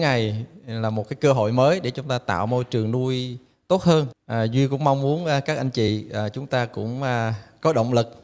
ngày là một cái cơ hội mới để chúng ta tạo môi trường nuôi tốt hơn à, duy cũng mong muốn à, các anh chị à, chúng ta cũng à, có động lực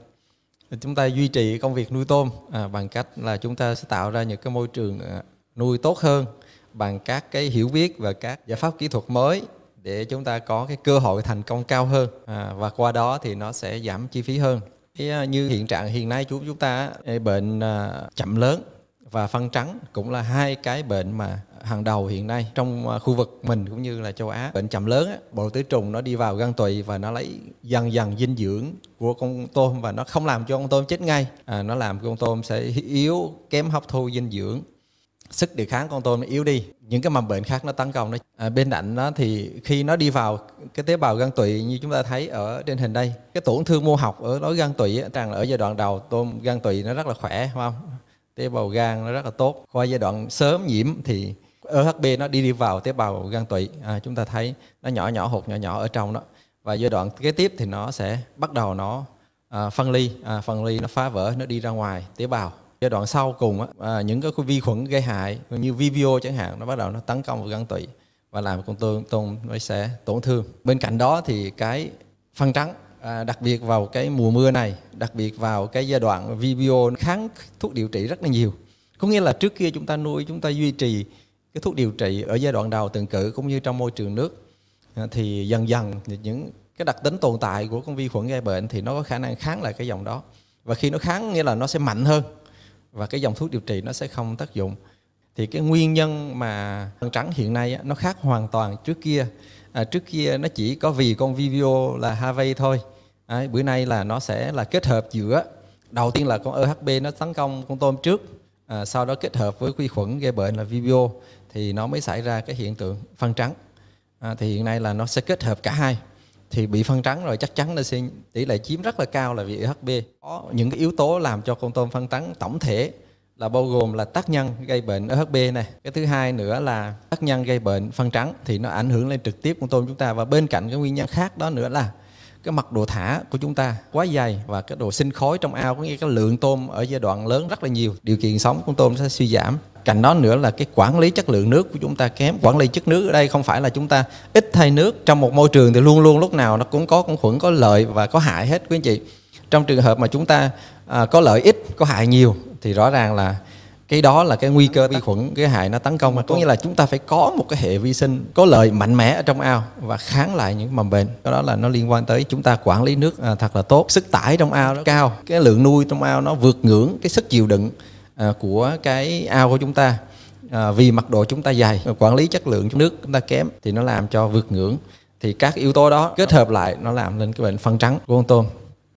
chúng ta duy trì công việc nuôi tôm à, bằng cách là chúng ta sẽ tạo ra những cái môi trường à, nuôi tốt hơn bằng các cái hiểu biết và các giải pháp kỹ thuật mới để chúng ta có cái cơ hội thành công cao hơn à, và qua đó thì nó sẽ giảm chi phí hơn cái, à, như hiện trạng hiện nay chúng chúng ta bệnh à, chậm lớn và phân trắng cũng là hai cái bệnh mà hàng đầu hiện nay trong à, khu vực mình cũng như là châu Á. Bệnh chậm lớn, bộ tứ trùng nó đi vào gan tụy và nó lấy dần dần dinh dưỡng của con tôm và nó không làm cho con tôm chết ngay. À, nó làm con tôm sẽ yếu, kém hấp thu dinh dưỡng sức đề kháng con tôm nó yếu đi những cái mầm bệnh khác nó tấn công nó à, bên cạnh nó thì khi nó đi vào cái tế bào gan tụy như chúng ta thấy ở trên hình đây cái tổn thương mô học ở lối gan tụy rằng ở giai đoạn đầu tôm gan tụy nó rất là khỏe phải không tế bào gan nó rất là tốt qua giai đoạn sớm nhiễm thì EHB nó đi đi vào tế bào gan tụy à, chúng ta thấy nó nhỏ nhỏ hột nhỏ nhỏ ở trong đó và giai đoạn kế tiếp thì nó sẽ bắt đầu nó à, phân ly à, phân ly nó phá vỡ nó đi ra ngoài tế bào giai đoạn sau cùng á, à, những cái vi khuẩn gây hại như VVO chẳng hạn nó bắt đầu nó tấn công vào gan tụy và làm con tôm tôm nó sẽ tổn thương bên cạnh đó thì cái phân trắng à, đặc biệt vào cái mùa mưa này đặc biệt vào cái giai đoạn VVO kháng thuốc điều trị rất là nhiều có nghĩa là trước kia chúng ta nuôi chúng ta duy trì cái thuốc điều trị ở giai đoạn đầu từng cử cũng như trong môi trường nước à, thì dần dần những cái đặc tính tồn tại của con vi khuẩn gây bệnh thì nó có khả năng kháng lại cái dòng đó và khi nó kháng nghĩa là nó sẽ mạnh hơn và cái dòng thuốc điều trị nó sẽ không tác dụng thì cái nguyên nhân mà phân trắng hiện nay nó khác hoàn toàn trước kia à, trước kia nó chỉ có vì con vivio là Harvey thôi à, bữa nay là nó sẽ là kết hợp giữa đầu tiên là con EHB nó tấn công con tôm trước à, sau đó kết hợp với vi khuẩn gây bệnh là VBO thì nó mới xảy ra cái hiện tượng phân trắng à, thì hiện nay là nó sẽ kết hợp cả hai thì bị phân trắng rồi chắc chắn là sẽ tỷ lệ chiếm rất là cao là vì HB có những cái yếu tố làm cho con tôm phân trắng tổng thể là bao gồm là tác nhân gây bệnh ở HB này cái thứ hai nữa là tác nhân gây bệnh phân trắng thì nó ảnh hưởng lên trực tiếp con tôm chúng ta và bên cạnh cái nguyên nhân khác đó nữa là cái mặt đồ thả của chúng ta quá dày và cái độ sinh khối trong ao có nghĩa cái lượng tôm ở giai đoạn lớn rất là nhiều điều kiện sống của tôm sẽ suy giảm cạnh đó nữa là cái quản lý chất lượng nước của chúng ta kém quản lý chất nước ở đây không phải là chúng ta ít thay nước trong một môi trường thì luôn luôn lúc nào nó cũng có con khuẩn có lợi và có hại hết quý anh chị trong trường hợp mà chúng ta à, có lợi ít có hại nhiều thì rõ ràng là cái đó là cái nguy cơ vi khuẩn cái hại nó tấn công có nghĩa là chúng ta phải có một cái hệ vi sinh có lợi mạnh mẽ ở trong ao và kháng lại những mầm bệnh cái đó là nó liên quan tới chúng ta quản lý nước à, thật là tốt sức tải trong ao nó cao cái lượng nuôi trong ao nó vượt ngưỡng cái sức chịu đựng à, của cái ao của chúng ta à, vì mật độ chúng ta dày quản lý chất lượng nước chúng ta kém thì nó làm cho vượt ngưỡng thì các yếu tố đó kết hợp lại nó làm nên cái bệnh phân trắng của con tôm